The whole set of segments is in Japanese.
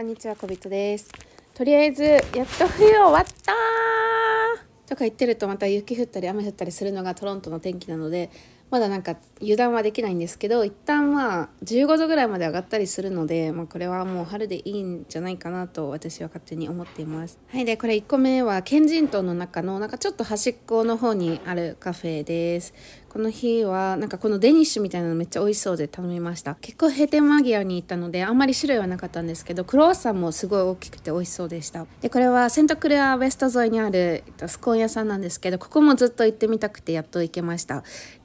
こんにちは、こびとです。とりあえず、やっと冬終わったとか言ってるとまた雪降ったり雨降ったりするのがトロントの天気なので、まだなんか油断はできないんですけど一旦まあ15度ぐらいまで上がったりするので、まあ、これはもう春でいいんじゃないかなと私は勝手に思っていますはいでこれ1個目はケ人島の中のなんかちょっと端っこの方にあるカフェですこの日はなんかこのデニッシュみたいなのめっちゃ美味しそうで頼みました結構閉店間際に行ったのであんまり種類はなかったんですけどクロワッサンもすごい大きくて美味しそうでしたでこれはセントクレアウェスト沿いにあるスコーン屋さんなんですけどここもずっと行ってみたくてやっと行けました、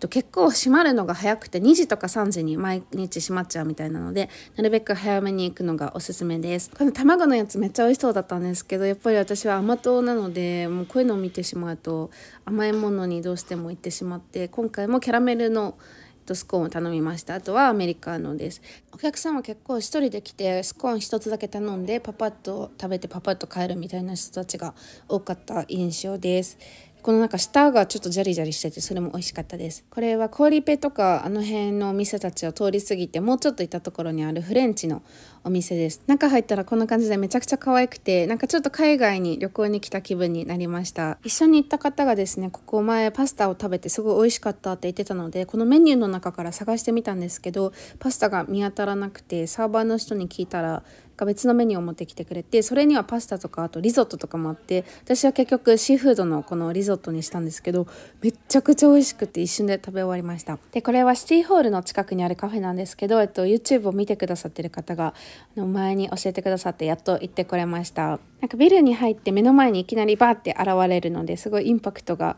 結構構閉まるのが早くて2時とか3時に毎日閉まっちゃうみたいなのでなるべく早めに行くのがおすすめですこの卵のやつめっちゃ美味しそうだったんですけどやっぱり私は甘党なのでもうこういうのを見てしまうと甘いものにどうしても行ってしまって今回もキャラメルのとスコーンを頼みましたあとはアメリカのですお客さんは結構1人で来てスコーン1つだけ頼んでパパッと食べてパパッと帰るみたいな人たちが多かった印象ですこのなんか舌がちょっとジャリジャリしててそれも美味しかったですこれはコーリペとかあの辺のお店たちを通り過ぎてもうちょっと行ったところにあるフレンチのお店です中入ったらこんな感じでめちゃくちゃ可愛くてなんかちょっと海外に旅行に来た気分になりました一緒に行った方がですねここ前パスタを食べてすごい美味しかったって言ってたのでこのメニューの中から探してみたんですけどパスタが見当たらなくてサーバーの人に聞いたらが別のメニューを持ってきてくれてそれにはパスタとかあとリゾットとかもあって私は結局シーフードのこのリゾットにしたんですけどめちゃくちゃ美味しくて一瞬で食べ終わりましたでこれはシティホールの近くにあるカフェなんですけど、えっと、YouTube を見てくださってる方が前に教えてくださってやっと行ってこれましたなんかビルに入って目の前にいきなりバーって現れるのですごいインパクトが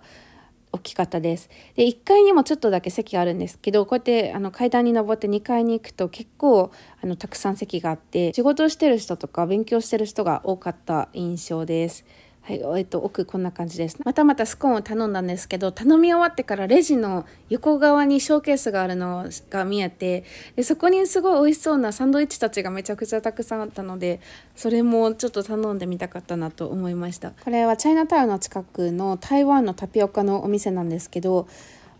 大きかったです。で1階にもちょっとだけ席があるんですけどこうやってあの階段に上って2階に行くと結構あのたくさん席があって仕事をしてる人とか勉強してる人が多かった印象です。はい、えっと、奥こんな感じです。またまたスコーンを頼んだんですけど、頼み終わってからレジの横側にショーケースがあるのが見えて、でそこにすごい美味しそうなサンドイッチたちがめちゃくちゃたくさんあったので、それもちょっと頼んでみたかったなと思いました。これはチャイナタウンの近くの台湾のタピオカのお店なんですけど、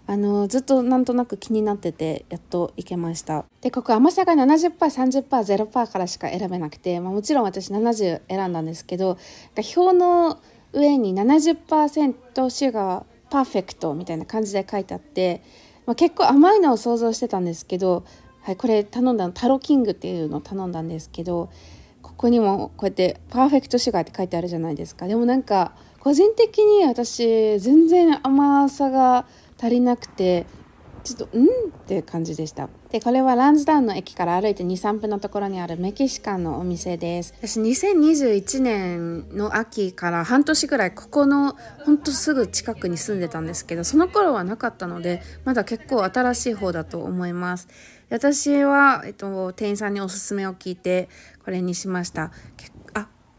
あのずっとなんとなく気になっててやっと行けましたでここ甘さが 70%30%0% からしか選べなくて、まあ、もちろん私70選んだんですけど表の上に70%シュガーパーフェクトみたいな感じで書いてあって、まあ、結構甘いのを想像してたんですけど、はい、これ頼んだのタロキングっていうのを頼んだんですけどここにもこうやって「パーフェクトシュガー」って書いてあるじゃないですかでもなんか個人的に私全然甘さが足りなくてちょっと「うん?」って感じでしたでこれはランズダウンの駅から歩いて23分のところにあるメキシカンのお店です私2021年の秋から半年ぐらいここのほんとすぐ近くに住んでたんですけどその頃はなかったのでまだ結構新しい方だと思います私は、えっと、店員さんにおすすめを聞いてこれにしました結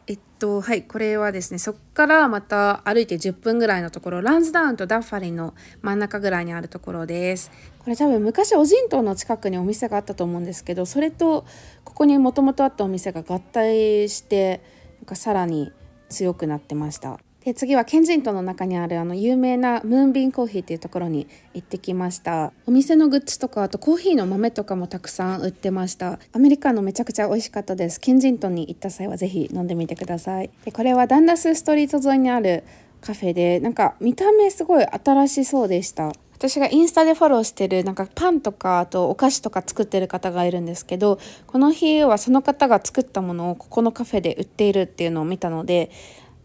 えっと、はい、これはですね、そこからまた歩いて10分ぐらいのところ、ランズダウンとダッファリンの真ん中ぐらいにあるところです。これ多分昔、オジントの近くにお店があったと思うんですけど、それと、ここにもともとあったお店が合体して、なんかさらに強くなってました。で次はケンジントンの中にあるあの有名なムーンビンコーヒーっていうところに行ってきましたお店のグッズとかあとコーヒーの豆とかもたくさん売ってましたアメリカのめちゃくちゃ美味しかったですケンジントンに行った際は是非飲んでみてくださいでこれはダンダスストリート沿いにあるカフェでなんか見た目すごい新しそうでした私がインスタでフォローしてるなんかパンとかあとお菓子とか作ってる方がいるんですけどこの日はその方が作ったものをここのカフェで売っているっていうのを見たので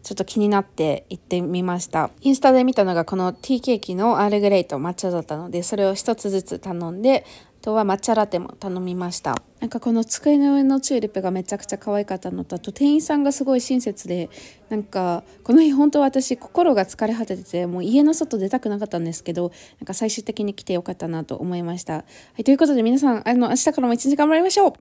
ちょっと気になって行ってみました。インスタで見たのがこのティーケーキのアールグレイと抹茶だったので、それを1つずつ頼んで、あとは抹茶ラテも頼みましたなんかこの机の上のチューリップがめちゃくちゃ可愛かったのとあと店員さんがすごい親切でなんかこの日本当私心が疲れ果てててもう家の外出たくなかったんですけどなんか最終的に来てよかったなと思いました、はい、ということで皆さんあの明日からも一日頑張りましょう